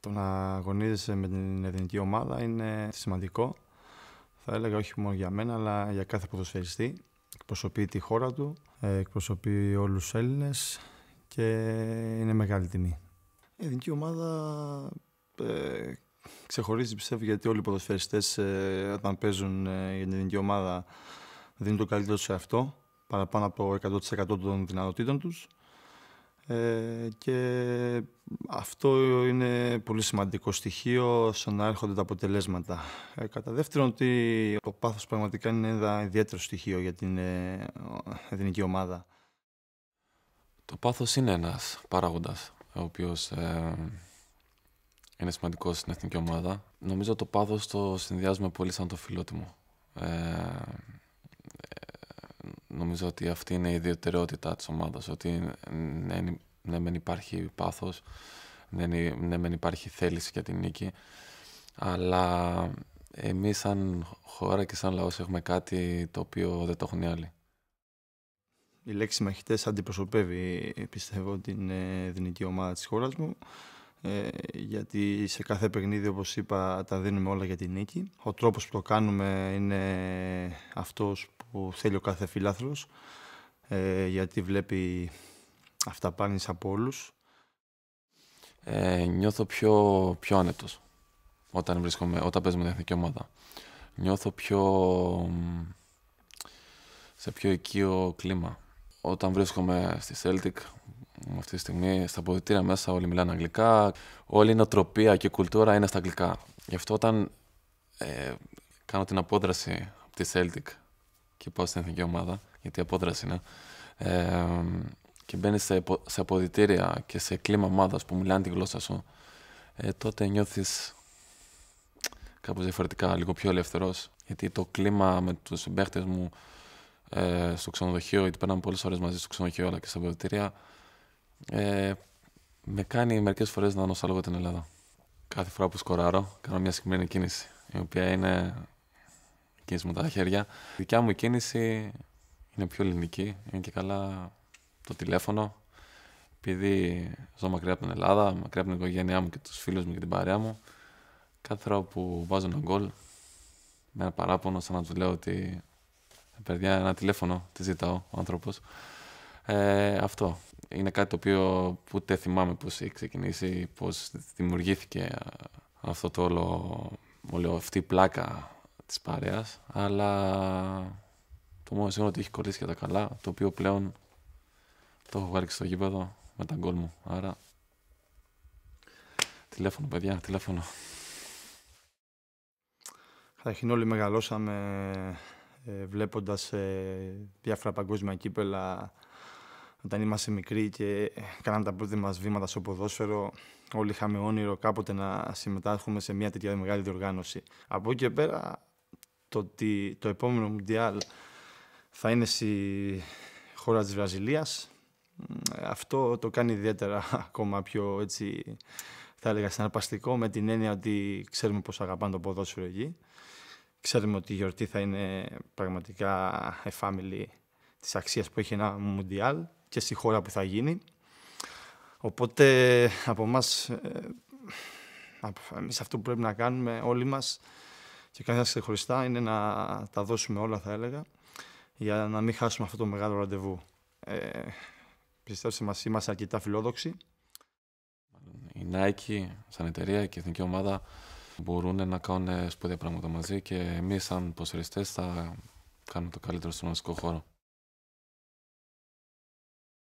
Το να αγωνίζεσαι με την ελληνική ομάδα είναι σημαντικό. Θα έλεγα όχι μόνο για μένα, αλλά για κάθε ποδοσφαιριστή. Εκπροσωπεί τη χώρα του, εκπροσωπεί όλους τους Έλληνες και είναι μεγάλη τιμή. Η ελληνική ομάδα ε, ξεχωρίζει πιστεύω γιατί όλοι οι ποδοσφαιριστές ε, όταν παίζουν ε, για την ελληνική ομάδα δίνουν το καλύτερο σε αυτό παραπάνω από 100% των δυνατοτήτων τους. Ε, και αυτό είναι πολύ σημαντικό στοιχείο στο να έρχονται τα αποτελέσματα. Ε, κατά δεύτερον, ότι ο πάθος πραγματικά είναι ένα ιδιαίτερο στοιχείο για την ε, εθνική ομάδα. Το πάθος είναι ένας παράγοντας, ο οποίος ε, είναι σημαντικός στην εθνική ομάδα. Νομίζω το πάθος το συνδυάζουμε πολύ σαν το φιλότιμο νομίζω ότι αυτή είναι η ιδιαιτερότητα της ομάδας, ότι ναι, ναι μεν υπάρχει πάθος, ναι, ναι, ναι, μεν υπάρχει θέληση για την νίκη, αλλά εμείς σαν χώρα και σαν λαός έχουμε κάτι το οποίο δεν το έχουν οι άλλοι. Η λέξη μαχητές αντιπροσωπεύει, πιστεύω, την ελληνική ομάδα της χώρας μου ε, γιατί σε κάθε παιχνίδι όπως είπα τα δίνουμε όλα για την νίκη. Ο τρόπος που το κάνουμε είναι αυτός που θέλει ο κάθε φιλάθλος ε, γιατί βλέπει αυτά από όλους. Ε, νιώθω πιο, πιο άνετος όταν, βρίσκομαι, όταν παίζουμε την εθνική ομάδα. Νιώθω πιο, σε πιο οικείο κλίμα. Όταν βρίσκομαι στη Celtic αυτή τη στιγμή στα ποδητήρια μέσα όλοι μιλάνε αγγλικά, όλη η νοοτροπία και η κουλτούρα είναι στα αγγλικά. Γι' αυτό όταν ε, κάνω την απόδραση από τη Celtic και πάω στην εθνική ομάδα, γιατί απόδραση είναι, ε, και μπαίνει σε, σε αποδητήρια και σε κλίμα ομάδας που μιλάνε τη γλώσσα σου, ε, τότε νιώθεις κάπως διαφορετικά, λίγο πιο ελεύθερο. Γιατί το κλίμα με τους συμπαίχτες μου ε, στο ξενοδοχείο, γιατί περνάμε πολλές ώρες μαζί στο ξενοδοχείο αλλά και στα αποδητήρια, ε, με κάνει μερικές φορές να νοσταλγώ την Ελλάδα. Κάθε φορά που σκοράρω, κάνω μια συγκεκριμένη κίνηση, η οποία είναι κίνηση με τα χέρια. Η δικιά μου κίνηση είναι πιο ελληνική, είναι και καλά το τηλέφωνο. Επειδή ζω μακριά από την Ελλάδα, μακριά από την οικογένειά μου και τους φίλους μου και την παρέα μου, κάθε φορά που βάζω ένα γκολ, με ένα παράπονο, σαν να του λέω ότι «Ε, παιδιά, ένα τηλέφωνο, τη ζητάω ο άνθρωπος. Ε, αυτό είναι κάτι το οποίο ούτε θυμάμαι πώς έχει ξεκινήσει, πώς δημιουργήθηκε αυτό το όλο, αυτή η πλάκα της παρέας, αλλά το μόνο σίγουρο ότι έχει κολλήσει τα καλά, το οποίο πλέον το έχω βάλει στο γήπεδο με τα γκολ μου, άρα τηλέφωνο παιδιά, τηλέφωνο. Καταρχήν όλοι μεγαλώσαμε ε, βλέποντας ε, διάφορα παγκόσμια κύπελα όταν είμαστε μικροί και κάναμε τα πρώτα μας βήματα στο ποδόσφαιρο, όλοι είχαμε όνειρο κάποτε να συμμετάσχουμε σε μια τέτοια μεγάλη διοργάνωση. Από εκεί και πέρα, το ότι το επόμενο Μουντιάλ θα είναι στη χώρα της Βραζιλίας, αυτό το κάνει ιδιαίτερα ακόμα πιο έτσι, θα έλεγα, συναρπαστικό με την έννοια ότι ξέρουμε πώς αγαπάνε το ποδόσφαιρο εκεί. Ξέρουμε ότι η γιορτή θα είναι πραγματικά εφάμιλη της αξίας που έχει ένα Μουντιάλ και στη χώρα που θα γίνει. Οπότε από μας, ε, εμείς αυτό που πρέπει να κάνουμε όλοι μας και κανένα ξεχωριστά είναι να τα δώσουμε όλα θα έλεγα για να μην χάσουμε αυτό το μεγάλο ραντεβού. Ε, ότι μας, είμαστε αρκετά φιλόδοξοι. Η Nike σαν εταιρεία και η εθνική ομάδα μπορούν να κάνουν σπουδαία πράγματα μαζί και εμείς σαν ποσοριστές θα κάνουμε το καλύτερο στον αστικό χώρο.